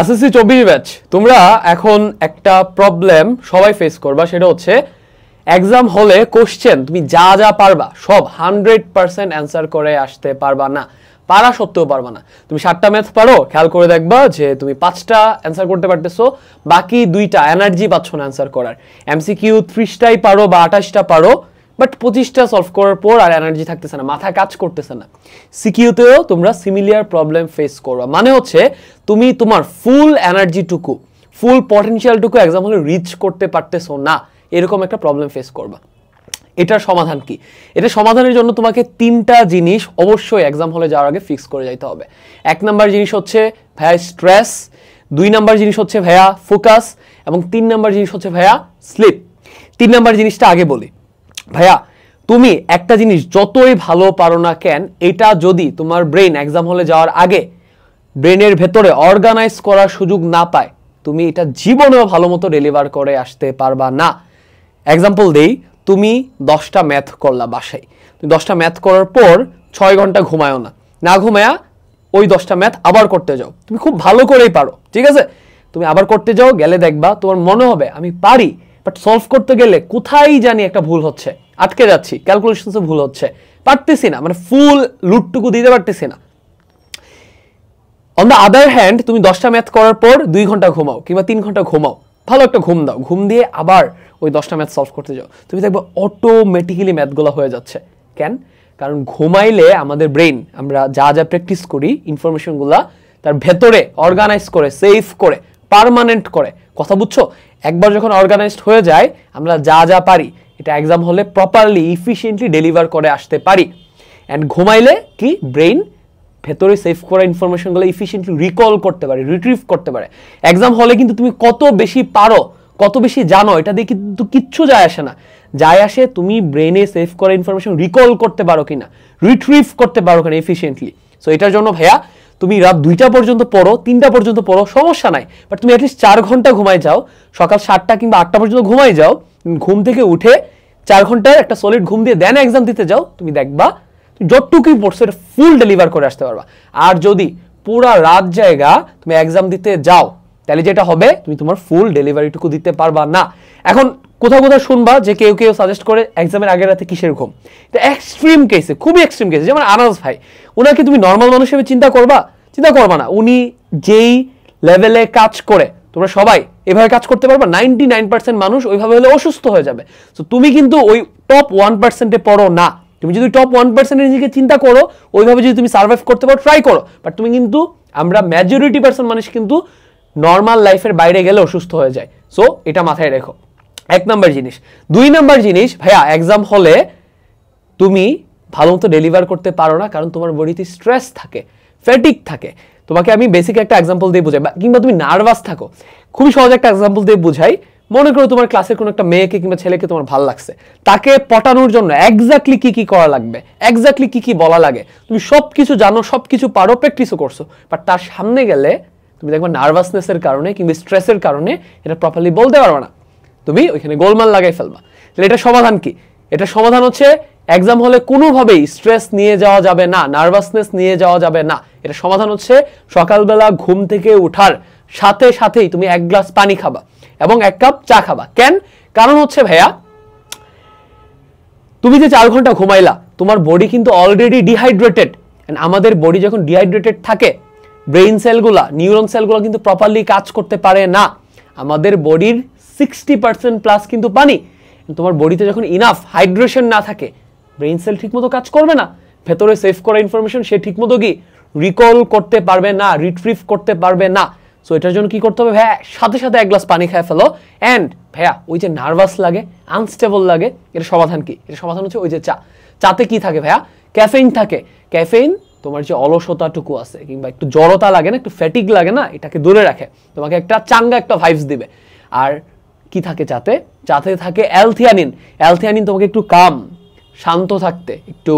SSC চব্বিশ batch তোমরা এখন একটা প্রবলেম সবাই ফেস করবা সেটা হচ্ছে এক্সাম হলে কোশ্চেন তুমি যা যা পারবা সব হান্ড্রেড পারসেন্ট অ্যান্সার করে আসতে পারবা না পারা সত্ত্বেও পারবা না তুমি সাতটা ম্যাথ পারো খেয়াল করে দেখবা যে তুমি পাঁচটা অ্যান্সার করতে পারতেছো বাকি দুইটা এনার্জি পাচ্ছ না অ্যান্সার করার এমসি কিউ ত্রিশটাই পারো বা আঠাশটা পারো বাট পঁচিশটা সলভ করার পর আর এনার্জি থাকতেছে না মাথা কাজ করতেছে না সিকিউতেও তোমরা সিমিলিয়ার প্রবলেম ফেস করবা মানে হচ্ছে তুমি তোমার ফুল এনার্জিটুকু ফুল পটেন্সিয়ালটুকু এক্সাম হলে রিচ করতে পারতেছো না এরকম একটা প্রবলেম ফেস করবা এটার সমাধান কি এটা সমাধানের জন্য তোমাকে তিনটা জিনিস অবশ্যই এক্সাম হলে যাওয়ার আগে ফিক্স করে যাইতে হবে এক নাম্বার জিনিস হচ্ছে ভাইয়া স্ট্রেস দুই নাম্বার জিনিস হচ্ছে ভাইয়া ফোকাস এবং তিন নাম্বার জিনিস হচ্ছে ভাইয়া স্লিপ তিন নাম্বার জিনিসটা আগে বলি ভাইয়া তুমি একটা জিনিস যতই ভালো পারো না কেন এটা যদি তোমার ব্রেন এক্সাম হলে যাওয়ার আগে ব্রেনের ভেতরে অর্গানাইজ করার সুযোগ না পায় তুমি এটা জীবনেও ভালো মতো ডেলিভার করে আসতে পারবা না এক্সাম্পল দেই তুমি দশটা ম্যাথ করলা বাসায় তুমি দশটা ম্যাথ করার পর ছয় ঘন্টা ঘুমায়ও না না ঘুমায়া ওই দশটা ম্যাথ আবার করতে যাও তুমি খুব ভালো করেই পারো ঠিক আছে তুমি আবার করতে যাও গেলে দেখবা তোমার মনে হবে আমি পারি বাট সলভ করতে গেলে কোথায় জানি একটা ভুল হচ্ছে আটকে যাচ্ছি ক্যালকুলেশনসে ভুল হচ্ছে পারতেছি না মানে ফুল লুটটুকু দিতে পারতেছি না অন দ্য আদার হ্যান্ড তুমি দশটা ম্যাথ করার পর দুই ঘন্টা ঘুমাও কিংবা তিন ঘন্টা ঘুমাও ভালো একটা ঘুম দাও ঘুম দিয়ে আবার ওই দশটা ম্যাথ সলভ করতে যাও তুমি দেখবে অটোমেটিক্যালি ম্যাথগুলো হয়ে যাচ্ছে কেন কারণ ঘুমাইলে আমাদের ব্রেন আমরা যা যা প্র্যাকটিস করি ইনফরমেশনগুলো তার ভেতরে অর্গানাইজ করে সেফ করে পারমানেন্ট করে কথা বুঝছো একবার যখন অর্গানাইজড হয়ে যায় আমরা যা যা পারি এটা এক্সাম হলে প্রপারলি ইফিসিয়েন্টলি ডেলিভার করে আসতে পারি অ্যান্ড ঘুমাইলে কি ব্রেইন ভেতরে সেভ করা ইনফরমেশনগুলো ইফিসিয়েন্টলি রিকল করতে পারে রিট্রিভ করতে পারে এক্সাম হলে কিন্তু তুমি কত বেশি পারো কত বেশি জানো এটা দিয়ে কিন্তু কিচ্ছু যায় আসে না যায় আসে তুমি ব্রেনে সেভ করা ইনফরমেশন রিকল করতে পারো কিনা রিট্রিভ করতে পারো কিনা এফিশিয়েন্টলি সো এটার জন্য ভাইয়া তুমি রাত দুইটা পর্যন্ত পড়ো তিনটা পর্যন্ত পড়ো সমস্যা নাই বাট তুমি অ্যাটলিস্ট চার ঘন্টা ঘুমায় যাও সকাল সাতটা কিংবা আটটা পর্যন্ত ঘুমায় যাও ঘুম থেকে উঠে চার ঘন্টায় একটা সলিড ঘুম দিয়ে দেন এক্সাম দিতে যাও তুমি দেখবা যতটুকুই পড়ছো এটা ফুল ডেলিভার করে আসতে পারবা আর যদি পুরা রাত জায়গা তুমি এক্সাম দিতে যাও তাহলে যেটা হবে তুমি তোমার ফুল ডেলিভারিটুকু দিতে পারবা না এখন কোথাও কোথাও শুনবা যে কেউ কেউ সাজেস্ট করে এক্সামের আগের রাতে কিসের ঘুম এটা এক্সট্রিম কেসে খুবই এক্সট্রিম কেসে যেমন আনাজ ভাই ওনাকে তুমি নর্মাল মানুষ হিসেবে চিন্তা করবা চিন্তা করবা না উনি যেই লেভেলে কাজ করে তোমরা সবাই এভাবে কাজ করতে পারবা নাইনটি নাইন পার্সেন্ট মানুষ ওইভাবে হলে অসুস্থ হয়ে যাবে তো তুমি কিন্তু ওই টপ ওয়ান পার্সেন্টে পড়ো না তুমি যদি টপ ওয়ান পার্সেন্টে নিজেকে চিন্তা করো ওইভাবে যদি তুমি সার্ভাইভ করতে পারো ট্রাই করো বাট তুমি কিন্তু আমরা মেজরিটি পার্সেন্ট মানুষ কিন্তু নর্মাল লাইফের বাইরে গেলে অসুস্থ হয়ে যায় সো এটা মাথায় রেখো এক নম্বর জিনিস দুই নম্বর জিনিস ভাইয়া এক্সাম হলে তুমি ভালো মতো ডেলিভার করতে পারো না কারণ তোমার বডিতে স্ট্রেস থাকে ফ্যাটিক থাকে তোমাকে আমি বেসিক একটা এক্সাম্পল দিয়ে বোঝাই কিংবা তুমি নার্ভাস থাকো খুবই সহজ একটা এক্সাম্পল দিয়ে বোঝাই মনে করো তোমার ক্লাসের কোনো একটা মেয়েকে কিংবা ছেলেকে তোমার ভাল লাগছে তাকে পটানোর জন্য একজাক্টলি কি কি করা লাগবে একজাক্টলি কি কি বলা লাগে তুমি সব কিছু জানো সব কিছু পারো প্র্যাকটিসও করছো বাট তার সামনে গেলে তুমি দেখবা নার্ভাসনেসের কারণে কিংবা স্ট্রেসের কারণে এটা প্রপারলি বলতে পারবে না তুমি ওইখানে গোলমাল লাগাই ফেলবা তাহলে এটা সমাধান কি এটা সমাধান হচ্ছে এক্সাম হলে কোনোভাবেই স্ট্রেস নিয়ে যাওয়া যাবে না নার্ভাসনেস নিয়ে যাওয়া যাবে না এটা সমাধান হচ্ছে সকালবেলা ঘুম থেকে ওঠার সাথে সাথেই তুমি এক গ্লাস পানি খাবা এবং এক কাপ চা খাবা কেন কারণ হচ্ছে ভাইয়া তুমি যে চার ঘন্টা ঘুমাইলা তোমার বডি কিন্তু অলরেডি ডিহাইড্রেটেড আমাদের বডি যখন ডিহাইড্রেটেড থাকে ব্রেইন সেলগুলা নিউরন সেলগুলো কিন্তু প্রপারলি কাজ করতে পারে না আমাদের বডির সিক্সটি পার্সেন্ট প্লাস কিন্তু পানি তোমার বডিতে যখন ইনাফ হাইড্রেশন না থাকে ব্রেইন সেল ঠিকমতো কাজ করবে না ভেতরে সেভ করা ইনফরমেশন সে ঠিকমতো কি রিকল করতে পারবে না রিট্রিভ করতে পারবে না সো এটার জন্য কি করতে হবে ভাইয়া সাথে সাথে এক গ্লাস পানি খায় ফেলো অ্যান্ড ভাইয়া ওই যে নার্ভাস লাগে আনস্টেবল লাগে এটা সমাধান কি এর সমাধান হচ্ছে ওই যে চা চাতে কি থাকে ভাইয়া ক্যাফেইন থাকে ক্যাফেইন তোমার যে অলসতাটুকু আছে কিংবা একটু জড়তা লাগে না একটু ফ্যাটিক লাগে না এটাকে দূরে রাখে তোমাকে একটা চাঙ্গা একটা ভাইবস দিবে আর কি থাকে চাতে চাতে থাকে অ্যালথিয়ানিন অ্যালথিয়ানিন তোমাকে একটু কাম শান্ত থাকতে একটু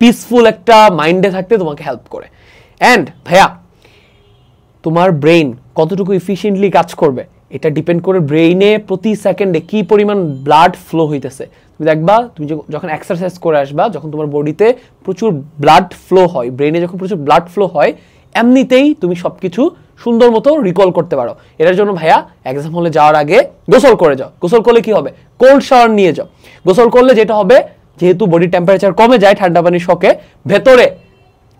পিসফুল একটা মাইন্ডে থাকতে তোমাকে হেল্প করে অ্যান্ড ভাইয়া তোমার ব্রেন কতটুকু ইফিসিয়েন্টলি কাজ করবে এটা ডিপেন্ড করে ব্রেইনে প্রতি সেকেন্ডে কী পরিমাণ ব্লাড ফ্লো হইতেছে তুমি দেখবা তুমি যখন এক্সারসাইজ করে আসবা যখন তোমার বডিতে প্রচুর ব্লাড ফ্লো হয় ব্রেইনে যখন প্রচুর ব্লাড ফ্লো হয় এমনিতেই তুমি সব কিছু সুন্দর মতো রিকল করতে পারো এটার জন্য ভাইয়া এক্সাম হলে যাওয়ার আগে গোসল করে যাও গোসল করলে কি হবে কোল্ড শাওয়ার নিয়ে যাও গোসল করলে যেটা হবে যেহেতু বডি টেম্পারেচার কমে যায় ঠান্ডা পানির শখে ভেতরে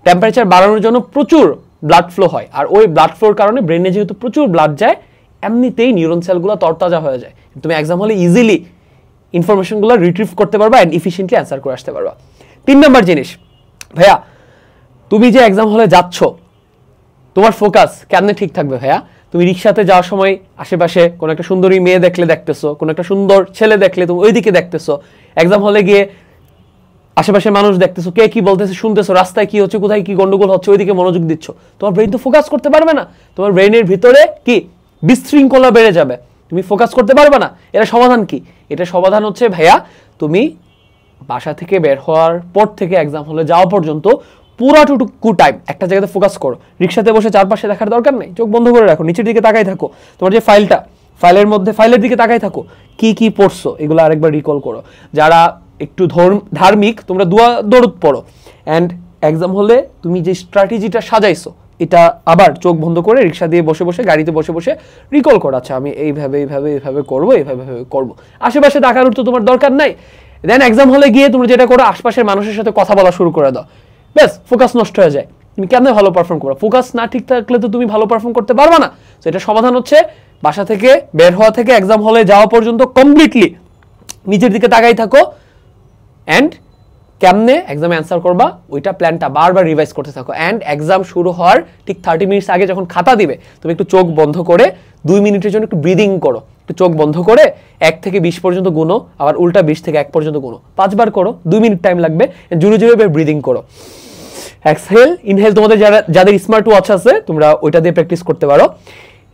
টেম্পারেচার বাড়ানোর জন্য প্রচুর ব্লাড ফ্লো হয় আর ওই ব্লাড ফ্লোর কারণে ব্রেনে যেহেতু প্রচুর ব্লাড যায় এমনিতেই নিউরন সেলগুলো তরতাজা হয়ে যায় তুমি এক্সাম হলে ইজিলি ইনফরমেশনগুলো রিট্রিভ করতে পারবা অ্যান্ড ইফিসিয়েন্টলি অ্যান্সার করে আসতে পারবা তিন নম্বর জিনিস ভাইয়া তুমি যে এক্সাম হলে যাচ্ছ তোমার ফোকাস কেমনে ঠিক থাকবে ভাইয়া তুমি রিক্সাতে যাওয়ার সময় আশেপাশে কোনো একটা সুন্দরী মেয়ে দেখলে দেখতেছো কোনো একটা সুন্দর ছেলে দেখলে তুমি ওইদিকে দেখতেছো এক্সাম হলে গিয়ে আশেপাশে মানুষ দেখতেছো কে কি বলতেছে শুনতেছো রাস্তায় কি হচ্ছে কোথায় কি গন্ডগোল হচ্ছে ওইদিকে মনোযোগ দিচ্ছ তোমার ব্রেন তো ফোকাস করতে পারবে না তোমার ব্রেনের ভিতরে কি বিশৃঙ্খলা বেড়ে যাবে তুমি ফোকাস করতে পারবে না এটা সমাধান কি এটা সমাধান হচ্ছে ভাইয়া তুমি বাসা থেকে বের হওয়ার পর থেকে এক্সাম হলে যাওয়া পর্যন্ত পুরাটুকু টাইম একটা জায়গাতে ফোকাস করো রিক্সাতে বসে চারপাশে দেখার দরকার নেই চোখ বন্ধ করে রাখো নিচের দিকে তাকাই থাকো তোমার যে ফাইলটা ফাইলের মধ্যে ফাইলের দিকে তাকাই থাকো কি কি পড়ছো এগুলো আরেকবার রিকল করো যারা একটু ধর্ম ধার্মিক তোমরা দুয়া দরদ পড়ো অ্যান্ড এক্সাম হলে তুমি যে স্ট্র্যাটেজিটা সাজাইছো এটা আবার চোখ বন্ধ করে রিক্সা দিয়ে বসে বসে গাড়িতে বসে বসে রিকল করাচ্ছে আমি এইভাবে এইভাবে এইভাবে করবো এইভাবে করবো আশেপাশে তাকানোর উঠতে তোমার দরকার নাই দেন এক্সাম হলে গিয়ে তুমি যেটা করো আশপাশের মানুষের সাথে কথা বলা শুরু করে দাও ব্যাস ফোকাস নষ্ট হয়ে যায় তুমি কেন ভালো পারফর্ম করো ফোকাস না ঠিক থাকলে তো তুমি ভালো পারফর্ম করতে পারবে না তো এটা সমাধান হচ্ছে বাসা থেকে বের হওয়া থেকে এক্সাম হলে যাওয়া পর্যন্ত কমপ্লিটলি নিজের দিকে তাকাই থাকো অ্যান্ড কেমনে এক্সামে অ্যান্সার করবা ওইটা প্ল্যানটা বারবার রিভাইজ করতে থাকো অ্যান্ড এক্সাম শুরু হওয়ার ঠিক থার্টি মিনিটস আগে যখন খাতা দিবে তুমি একটু চোখ বন্ধ করে দুই মিনিটের জন্য একটু ব্রিদিং করো একটু চোখ বন্ধ করে এক থেকে বিশ পর্যন্ত গুনো আবার উল্টা বিশ থেকে এক পর্যন্ত গুনো পাঁচবার করো দুই মিনিট টাইম লাগবে জুড়ে জুড়ে ব্রিদিং করো এক্সহেল ইনহেল তোমাদের যারা যাদের স্মার্ট ওয়াচ আছে তোমরা ওইটা দিয়ে প্র্যাকটিস করতে পারো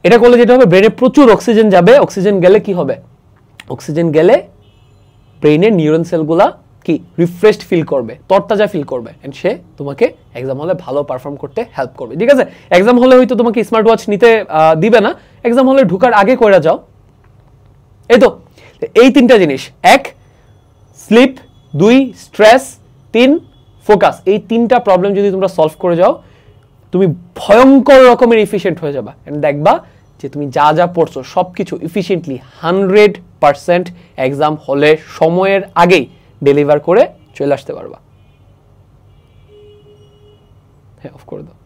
এটা করলে যেটা হবে ব্রেনে প্রচুর অক্সিজেন যাবে অক্সিজেন গেলে কি হবে অক্সিজেন গেলে ব্রেনের নিউরন সেলগুলা কি রিফ্রেশড ফিল করবে তরতাজা ফিল করবে অ্যান্ড সে তোমাকে এক্সাম হলে ভালো পারফর্ম করতে হেল্প করবে ঠিক আছে এক্সাম হলে হয়তো তোমাকে স্মার্ট ওয়াচ নিতে দিবে না এক্সাম হলে ঢুকার আগে করে যাও এই তো এই তিনটা জিনিস এক স্লিপ দুই স্ট্রেস তিন ফোকাস এই তিনটা প্রবলেম যদি তোমরা সলভ করে যাও তুমি ভয়ঙ্কর রকমের ইফিসিয়েন্ট হয়ে যাবা অ্যান্ড দেখবা যে তুমি যা যা পড়ছো সব কিছু ইফিসিয়েন্টলি হান্ড্রেড পারসেন্ট এক্সাম হলে সময়ের আগেই ডেলিভার করে চলে আসতে পারবা হ্যাঁ অফ করে দাও